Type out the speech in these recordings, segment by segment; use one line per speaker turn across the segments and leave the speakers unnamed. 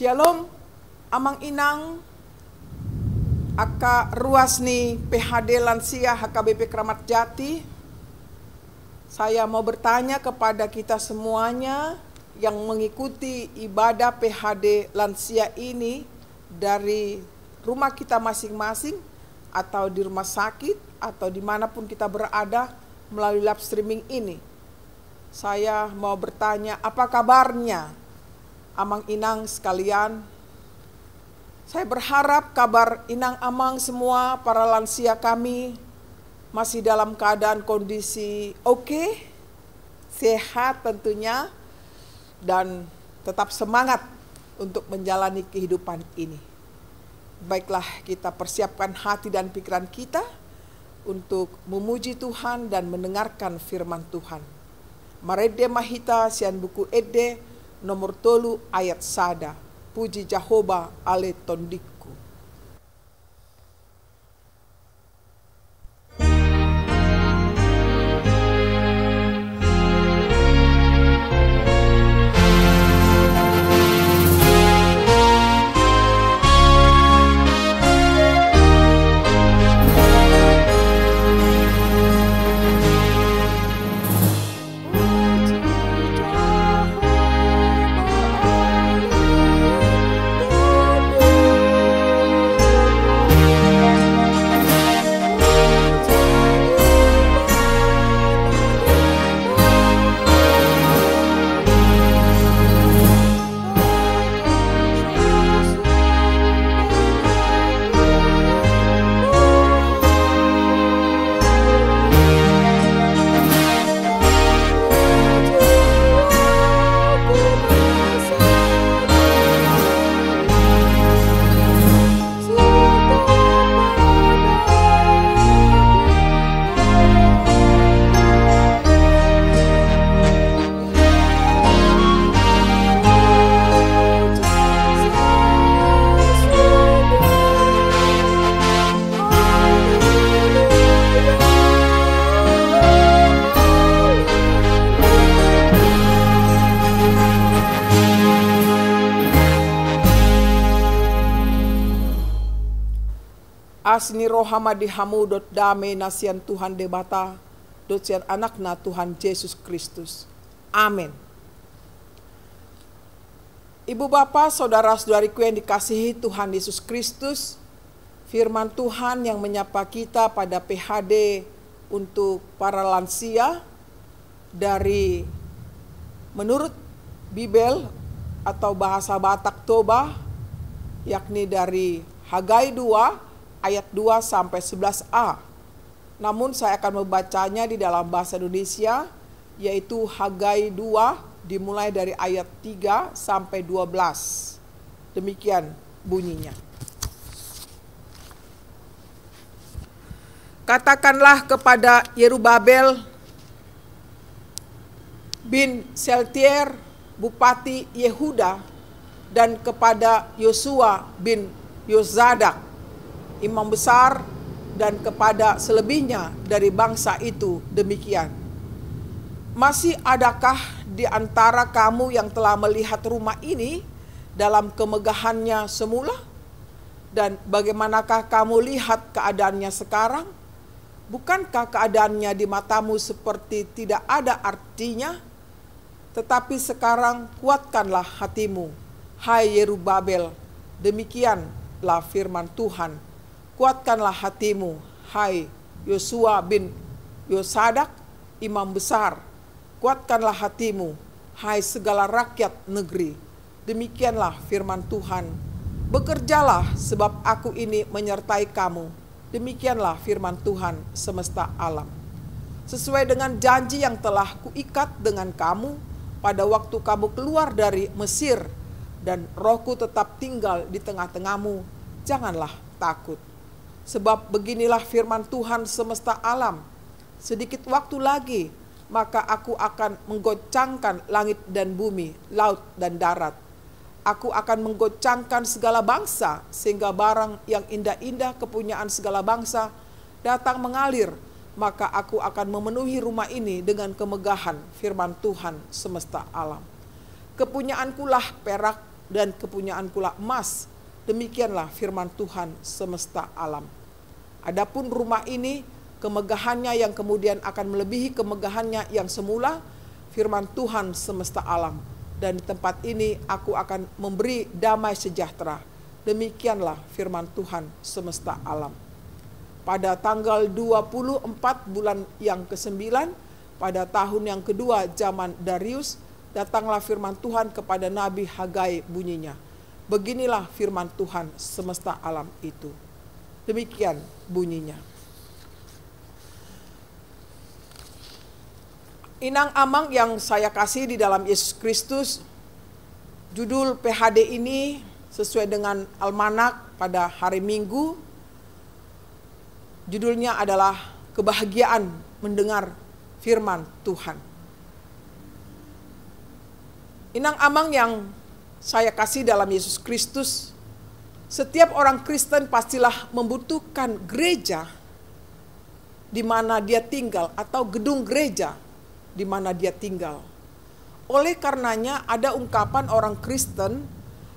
Shalom amang inang aka Ruasni PHD lansia HKBP Kramat Jati. Saya mau bertanya kepada kita semuanya yang mengikuti ibadah PHD lansia ini dari rumah kita masing-masing atau di rumah sakit atau dimanapun kita berada melalui live streaming ini. Saya mau bertanya apa kabarnya? Amang Inang sekalian, saya berharap kabar Inang Amang semua para lansia kami masih dalam keadaan kondisi oke, okay, sehat tentunya, dan tetap semangat untuk menjalani kehidupan ini. Baiklah kita persiapkan hati dan pikiran kita untuk memuji Tuhan dan mendengarkan firman Tuhan. Marede mahita sian buku ede nomor tolu ayat sada puji Jahoba ale tondik rohama di hamu dot dame nasian Tuhan debata dot sian anakna Tuhan Yesus Kristus. Amin. Ibu bapa saudara-saudariku yang dikasihi Tuhan Yesus Kristus, firman Tuhan yang menyapa kita pada PHD untuk para lansia dari menurut Bibel atau bahasa Batak Toba, yakni dari Hagai 2 ayat 2 sampai 11a. Namun saya akan membacanya di dalam bahasa Indonesia yaitu Hagai 2 dimulai dari ayat 3 sampai 12. Demikian bunyinya. Katakanlah kepada Yerubabel bin Seltier, Bupati Yehuda, dan kepada Yosua bin Yozadak, imam besar, dan kepada selebihnya dari bangsa itu demikian. Masih adakah di antara kamu yang telah melihat rumah ini dalam kemegahannya semula? Dan bagaimanakah kamu lihat keadaannya sekarang? Bukankah keadaannya di matamu seperti tidak ada artinya? Tetapi sekarang kuatkanlah hatimu, hai Yerubabel. Demikianlah firman Tuhan kuatkanlah hatimu, hai Yosua bin Yosadak, imam besar. Kuatkanlah hatimu, hai segala rakyat negeri. Demikianlah firman Tuhan. Bekerjalah sebab aku ini menyertai kamu. Demikianlah firman Tuhan semesta alam. Sesuai dengan janji yang telah kuikat dengan kamu pada waktu kamu keluar dari Mesir dan rohku tetap tinggal di tengah-tengahmu, janganlah takut. Sebab beginilah firman Tuhan semesta alam. Sedikit waktu lagi, maka aku akan menggoncangkan langit dan bumi, laut dan darat. Aku akan menggoncangkan segala bangsa, sehingga barang yang indah-indah kepunyaan segala bangsa datang mengalir, maka aku akan memenuhi rumah ini dengan kemegahan firman Tuhan semesta alam. Kepunyaankulah perak dan kepunyaankulah emas, Demikianlah firman Tuhan semesta alam. Adapun rumah ini kemegahannya yang kemudian akan melebihi kemegahannya yang semula, firman Tuhan semesta alam. Dan di tempat ini aku akan memberi damai sejahtera. Demikianlah firman Tuhan semesta alam. Pada tanggal 24 bulan yang ke-9, pada tahun yang kedua zaman Darius, datanglah firman Tuhan kepada Nabi Hagai bunyinya. Beginilah firman Tuhan semesta alam itu. Demikian bunyinya. Inang Amang yang saya kasih di dalam Yesus Kristus, judul PHD ini sesuai dengan almanak pada hari Minggu. Judulnya adalah kebahagiaan mendengar firman Tuhan. Inang Amang yang saya kasih dalam Yesus Kristus, setiap orang Kristen pastilah membutuhkan gereja di mana dia tinggal atau gedung gereja di mana dia tinggal. Oleh karenanya ada ungkapan orang Kristen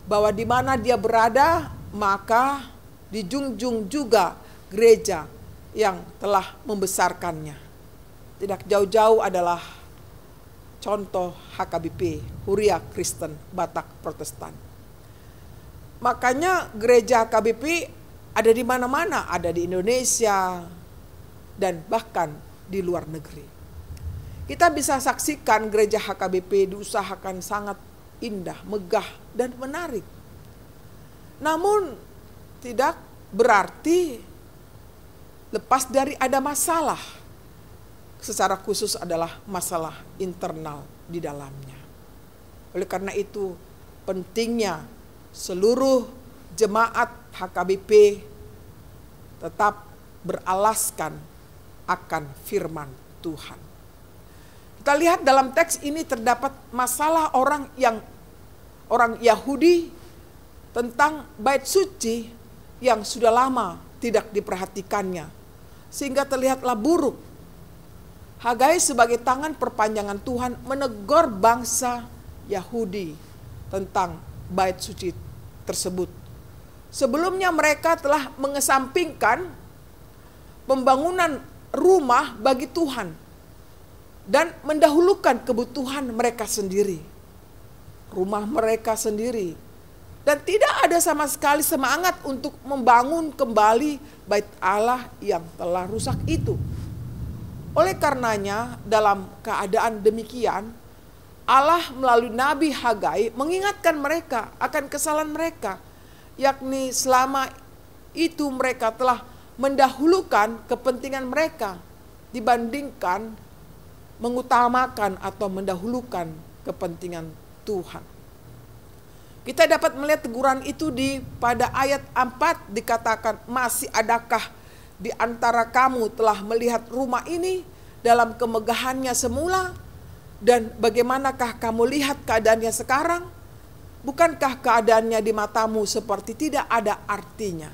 bahwa di mana dia berada maka dijunjung juga gereja yang telah membesarkannya. Tidak jauh-jauh adalah contoh HKBP, Huria Kristen, Batak Protestan. Makanya gereja HKBP ada di mana-mana, ada di Indonesia dan bahkan di luar negeri. Kita bisa saksikan gereja HKBP diusahakan sangat indah, megah dan menarik. Namun tidak berarti lepas dari ada masalah secara khusus adalah masalah internal di dalamnya. Oleh karena itu, pentingnya seluruh jemaat HKBP tetap beralaskan akan firman Tuhan. Kita lihat dalam teks ini terdapat masalah orang yang orang Yahudi tentang bait suci yang sudah lama tidak diperhatikannya sehingga terlihatlah buruk Hagai sebagai tangan perpanjangan Tuhan menegur bangsa Yahudi tentang bait suci tersebut. Sebelumnya mereka telah mengesampingkan pembangunan rumah bagi Tuhan dan mendahulukan kebutuhan mereka sendiri. Rumah mereka sendiri dan tidak ada sama sekali semangat untuk membangun kembali bait Allah yang telah rusak itu. Oleh karenanya dalam keadaan demikian Allah melalui Nabi Hagai mengingatkan mereka akan kesalahan mereka yakni selama itu mereka telah mendahulukan kepentingan mereka dibandingkan mengutamakan atau mendahulukan kepentingan Tuhan. Kita dapat melihat teguran itu di pada ayat 4 dikatakan masih adakah di antara kamu telah melihat rumah ini dalam kemegahannya semula dan bagaimanakah kamu lihat keadaannya sekarang? Bukankah keadaannya di matamu seperti tidak ada artinya?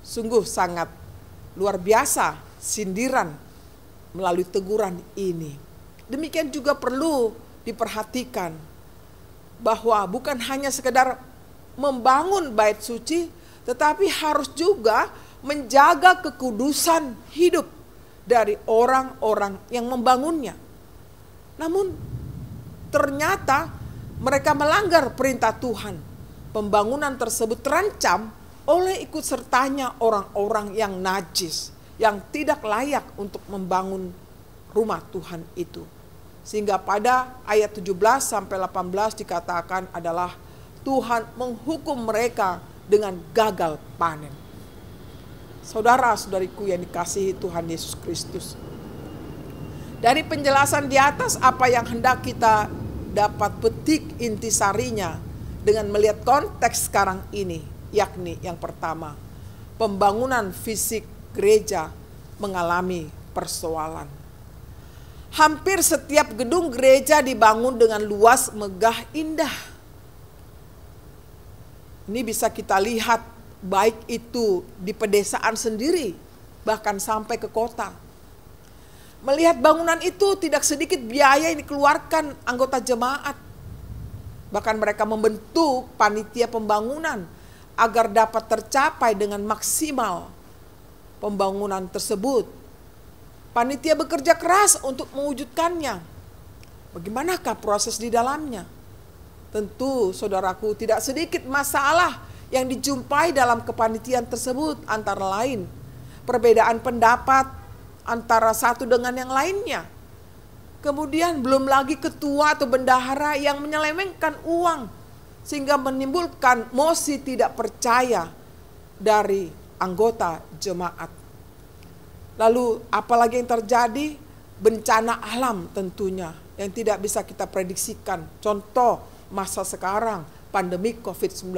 Sungguh sangat luar biasa sindiran melalui teguran ini. Demikian juga perlu diperhatikan bahwa bukan hanya sekedar membangun bait suci tetapi harus juga menjaga kekudusan hidup dari orang-orang yang membangunnya. Namun ternyata mereka melanggar perintah Tuhan. Pembangunan tersebut terancam oleh ikut sertanya orang-orang yang najis, yang tidak layak untuk membangun rumah Tuhan itu. Sehingga pada ayat 17 sampai 18 dikatakan adalah Tuhan menghukum mereka dengan gagal panen saudara-saudariku yang dikasihi Tuhan Yesus Kristus. Dari penjelasan di atas apa yang hendak kita dapat petik intisarinya dengan melihat konteks sekarang ini, yakni yang pertama, pembangunan fisik gereja mengalami persoalan. Hampir setiap gedung gereja dibangun dengan luas, megah, indah. Ini bisa kita lihat baik itu di pedesaan sendiri, bahkan sampai ke kota. Melihat bangunan itu tidak sedikit biaya yang dikeluarkan anggota jemaat. Bahkan mereka membentuk panitia pembangunan agar dapat tercapai dengan maksimal pembangunan tersebut. Panitia bekerja keras untuk mewujudkannya. Bagaimanakah proses di dalamnya? Tentu saudaraku tidak sedikit masalah yang dijumpai dalam kepanitiaan tersebut antara lain perbedaan pendapat antara satu dengan yang lainnya. Kemudian belum lagi ketua atau bendahara yang menyelewengkan uang sehingga menimbulkan mosi tidak percaya dari anggota jemaat. Lalu apalagi yang terjadi? Bencana alam tentunya yang tidak bisa kita prediksikan. Contoh masa sekarang pandemi COVID-19.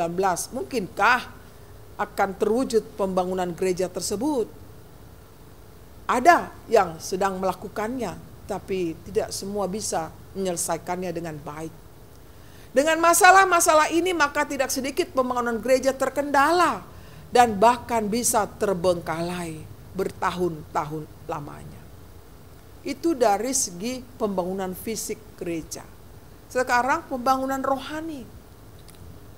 Mungkinkah akan terwujud pembangunan gereja tersebut? Ada yang sedang melakukannya, tapi tidak semua bisa menyelesaikannya dengan baik. Dengan masalah-masalah ini, maka tidak sedikit pembangunan gereja terkendala dan bahkan bisa terbengkalai bertahun-tahun lamanya. Itu dari segi pembangunan fisik gereja. Sekarang pembangunan rohani.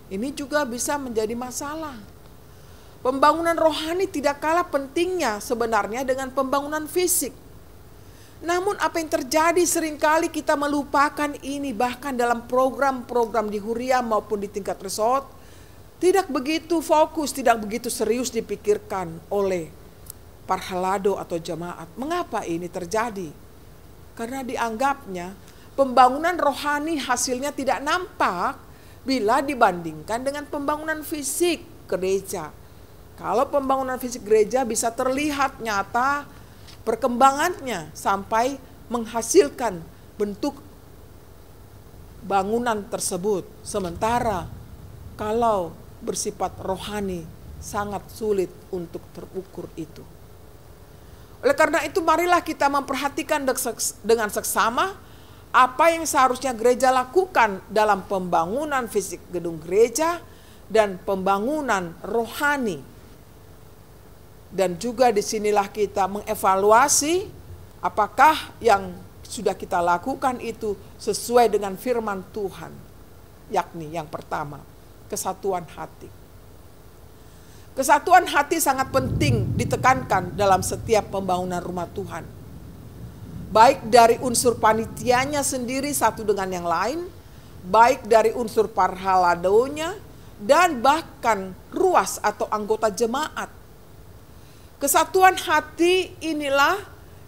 Ini juga bisa menjadi masalah. Pembangunan rohani tidak kalah pentingnya sebenarnya dengan pembangunan fisik. Namun apa yang terjadi seringkali kita melupakan ini bahkan dalam program-program di Huria maupun di tingkat resort tidak begitu fokus, tidak begitu serius dipikirkan oleh parhalado atau jemaat. Mengapa ini terjadi? Karena dianggapnya pembangunan rohani hasilnya tidak nampak bila dibandingkan dengan pembangunan fisik gereja. Kalau pembangunan fisik gereja bisa terlihat nyata perkembangannya sampai menghasilkan bentuk bangunan tersebut. Sementara kalau bersifat rohani sangat sulit untuk terukur itu. Oleh karena itu marilah kita memperhatikan dengan seksama apa yang seharusnya gereja lakukan dalam pembangunan fisik gedung gereja dan pembangunan rohani. Dan juga disinilah kita mengevaluasi apakah yang sudah kita lakukan itu sesuai dengan firman Tuhan. Yakni yang pertama, kesatuan hati. Kesatuan hati sangat penting ditekankan dalam setiap pembangunan rumah Tuhan baik dari unsur panitianya sendiri satu dengan yang lain, baik dari unsur parhaladonya, dan bahkan ruas atau anggota jemaat. Kesatuan hati inilah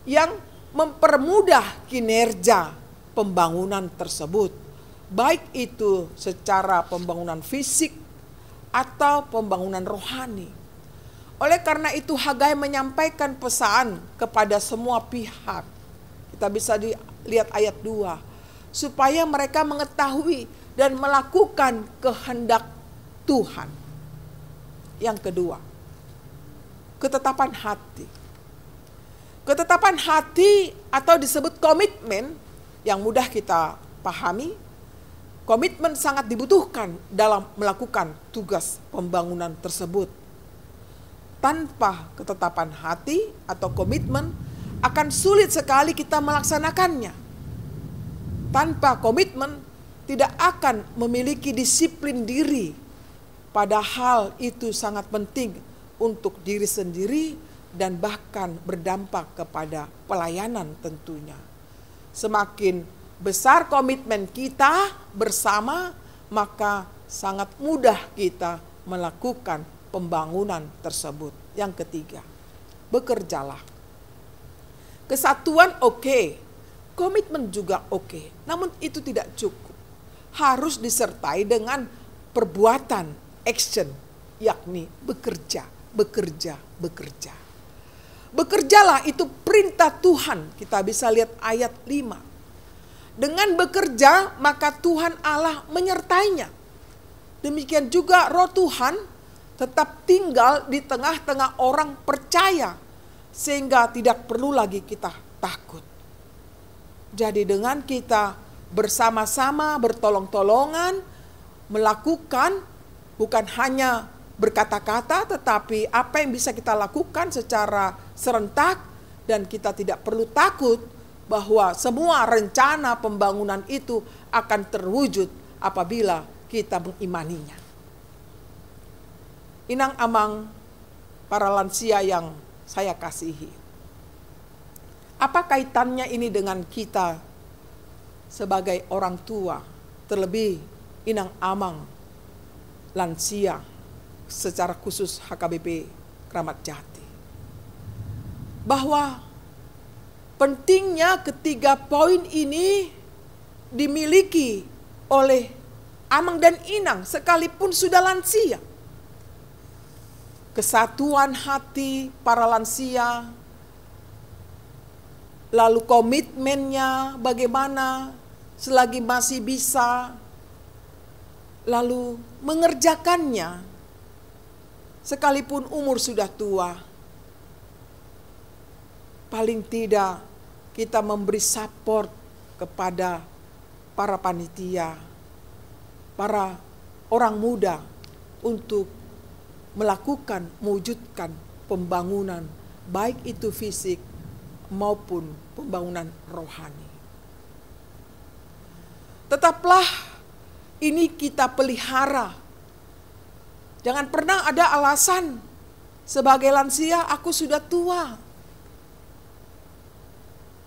yang mempermudah kinerja pembangunan tersebut, baik itu secara pembangunan fisik atau pembangunan rohani. Oleh karena itu, Hagai menyampaikan pesan kepada semua pihak kita bisa dilihat ayat 2. Supaya mereka mengetahui dan melakukan kehendak Tuhan. Yang kedua, ketetapan hati. Ketetapan hati atau disebut komitmen yang mudah kita pahami, komitmen sangat dibutuhkan dalam melakukan tugas pembangunan tersebut. Tanpa ketetapan hati atau komitmen, akan sulit sekali kita melaksanakannya. Tanpa komitmen, tidak akan memiliki disiplin diri, padahal itu sangat penting untuk diri sendiri dan bahkan berdampak kepada pelayanan tentunya. Semakin besar komitmen kita bersama, maka sangat mudah kita melakukan pembangunan tersebut. Yang ketiga, bekerjalah. Kesatuan oke, okay. komitmen juga oke. Okay. Namun itu tidak cukup. Harus disertai dengan perbuatan, action, yakni bekerja, bekerja, bekerja. Bekerjalah itu perintah Tuhan. Kita bisa lihat ayat 5. Dengan bekerja maka Tuhan Allah menyertainya. Demikian juga roh Tuhan tetap tinggal di tengah-tengah orang percaya sehingga tidak perlu lagi kita takut. Jadi dengan kita bersama-sama bertolong-tolongan melakukan bukan hanya berkata-kata tetapi apa yang bisa kita lakukan secara serentak dan kita tidak perlu takut bahwa semua rencana pembangunan itu akan terwujud apabila kita mengimaninya. Inang Amang, para lansia yang saya kasihi. Apa kaitannya ini dengan kita sebagai orang tua, terlebih inang amang, lansia, secara khusus HKBP Keramat Jati. Bahwa pentingnya ketiga poin ini dimiliki oleh amang dan inang sekalipun sudah lansia kesatuan hati para lansia, lalu komitmennya bagaimana selagi masih bisa, lalu mengerjakannya sekalipun umur sudah tua. Paling tidak kita memberi support kepada para panitia, para orang muda untuk melakukan, mewujudkan pembangunan, baik itu fisik maupun pembangunan rohani. Tetaplah ini kita pelihara. Jangan pernah ada alasan sebagai lansia aku sudah tua.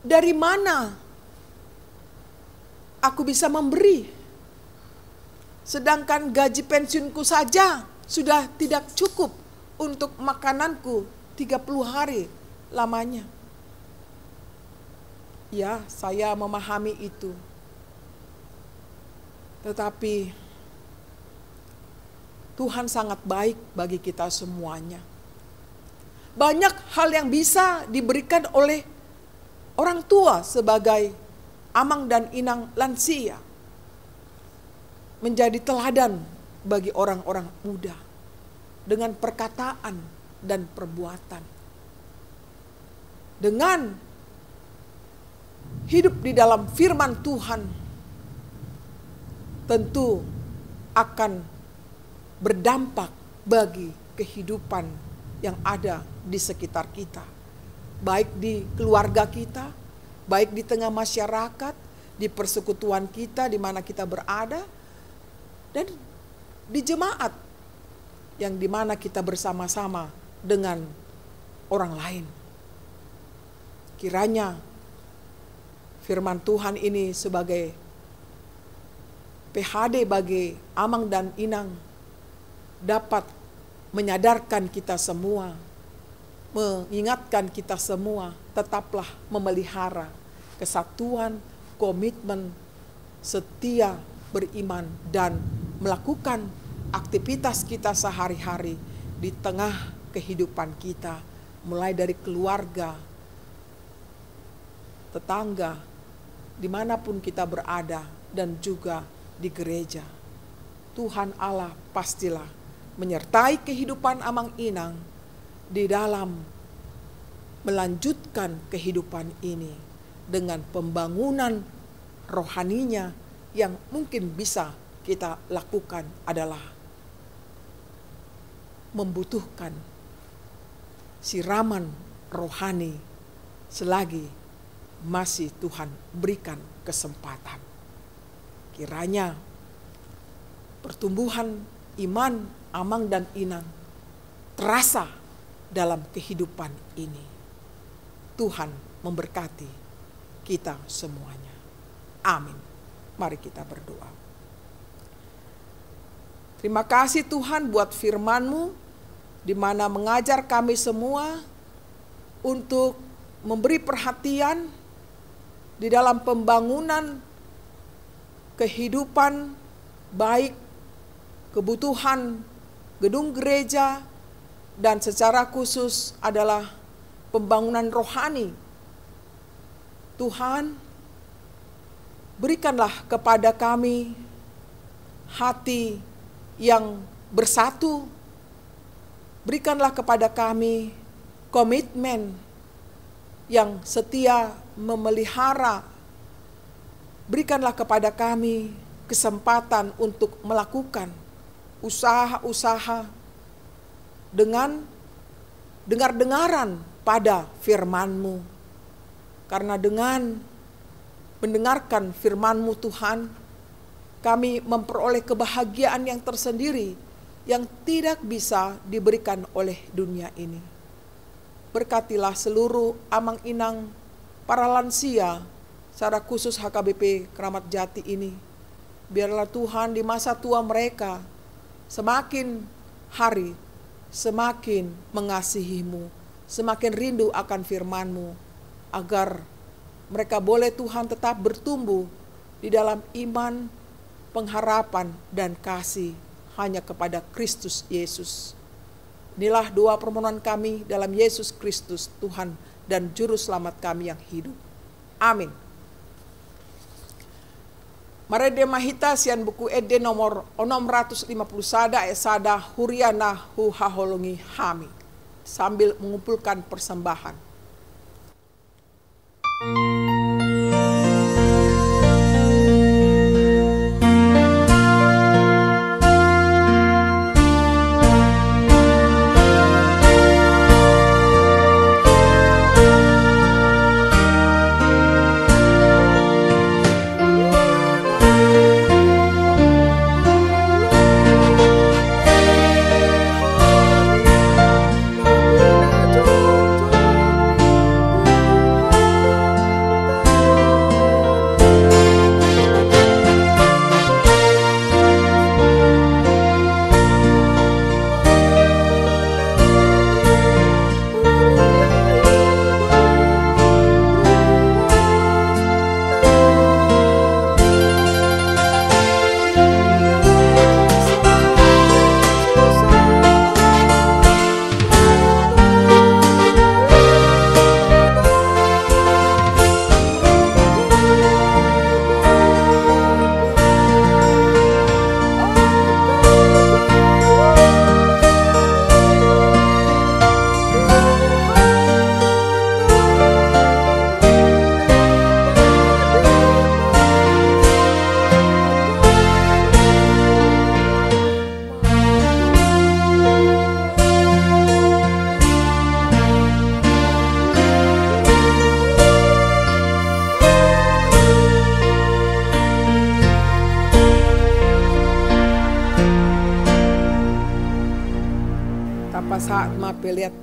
Dari mana aku bisa memberi? Sedangkan gaji pensiunku saja sudah tidak cukup untuk makananku 30 hari lamanya. Ya, saya memahami itu. Tetapi Tuhan sangat baik bagi kita semuanya. Banyak hal yang bisa diberikan oleh orang tua sebagai amang dan inang lansia menjadi teladan bagi orang-orang muda dengan perkataan dan perbuatan. Dengan hidup di dalam firman Tuhan, tentu akan berdampak bagi kehidupan yang ada di sekitar kita, baik di keluarga kita, baik di tengah masyarakat, di persekutuan kita, di mana kita berada, dan di jemaat yang dimana kita bersama-sama dengan orang lain. Kiranya firman Tuhan ini sebagai PHD bagi Amang dan Inang dapat menyadarkan kita semua, mengingatkan kita semua, tetaplah memelihara kesatuan, komitmen, setia, beriman, dan melakukan aktivitas kita sehari-hari di tengah kehidupan kita, mulai dari keluarga, tetangga, dimanapun kita berada, dan juga di gereja. Tuhan Allah pastilah menyertai kehidupan Amang Inang di dalam melanjutkan kehidupan ini dengan pembangunan rohaninya yang mungkin bisa kita lakukan adalah membutuhkan siraman rohani selagi masih Tuhan berikan kesempatan. Kiranya pertumbuhan iman Amang dan Inang terasa dalam kehidupan ini. Tuhan memberkati kita semuanya. Amin. Mari kita berdoa. Terima kasih Tuhan buat firman-Mu di mana mengajar kami semua untuk memberi perhatian di dalam pembangunan kehidupan baik kebutuhan gedung gereja dan secara khusus adalah pembangunan rohani. Tuhan, berikanlah kepada kami hati yang bersatu berikanlah kepada kami komitmen yang setia memelihara. Berikanlah kepada kami kesempatan untuk melakukan usaha-usaha dengan dengar-dengaran pada firman-Mu. Karena dengan mendengarkan firman-Mu Tuhan, kami memperoleh kebahagiaan yang tersendiri yang tidak bisa diberikan oleh dunia ini. Berkatilah seluruh amang inang para lansia secara khusus HKBP Keramat Jati ini. Biarlah Tuhan di masa tua mereka semakin hari semakin mengasihimu, semakin rindu akan FirmanMu, agar mereka boleh Tuhan tetap bertumbuh di dalam iman, pengharapan, dan kasih hanya kepada Kristus Yesus. Inilah doa permohonan kami dalam Yesus Kristus Tuhan dan Juru Selamat kami yang hidup. Amin. Marede Mahita sian buku Ede nomor 650 sada esada huriana huhaholongi hami sambil mengumpulkan persembahan.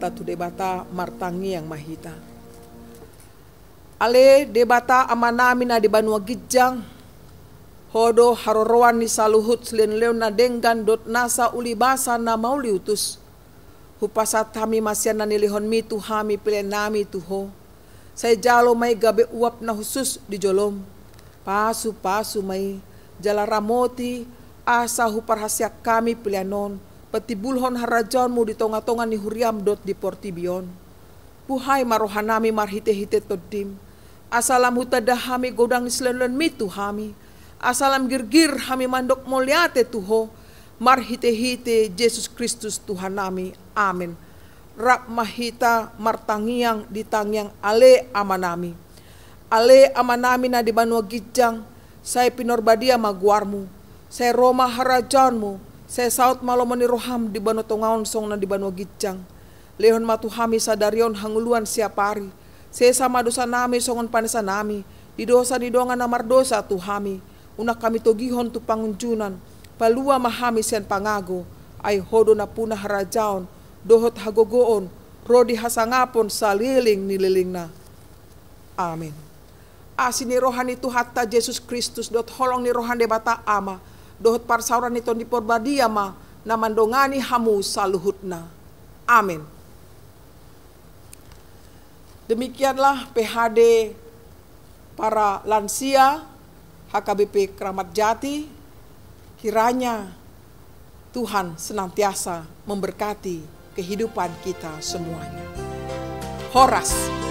marta tu debata martangi yang mahita. Ale debata mina di banua gijang. Hodo haroroan ni saluhut selin leona denggan dot nasa uli basa na Hupasa Hupasat kami masih nanilihon mi tu hami pilihan nami ho. Saya jalo mai gabe uap na khusus di jolom. Pasu pasu mai jala ramoti asa huparhasiak kami pilih non Peti bulhon harajan tonga-tonga ni huriam dot di portibion. Puhai marohanami marhite-hite todim. Asalam hami godang islenlen mitu hami. Asalam girgir hami mandok moliate tuho. Marhite-hite Yesus Kristus Tuhan nami. Amin. Rak mahita martangiang ditangiang ale amanami. Ale amanami na di banua gijang. Saya pinorbadia maguarmu. Saya Roma harajanmu saya Sesaut malomani roham di bano tongaon song na di bano gicang. Lehon matuhami sa sadarion hanguluan siapari. sama dosa nami songon panesa nami. Di dosa doangan namar dosa tuhami. Una kami togihon tu pangunjunan. Palua mahami sian pangago. Ay hodo na puna harajaon. Dohot hagogoon. Rodi hasangapon sa liling nililing na. Amin. Asini rohani tu hatta Jesus Kristus dot holong ni rohani bata ama dohot parsauran ito di porbadia ma na mandongani hamu saluhutna. Amin. Demikianlah PHD para lansia HKBP Keramat Jati. Kiranya Tuhan senantiasa memberkati kehidupan kita semuanya. Horas.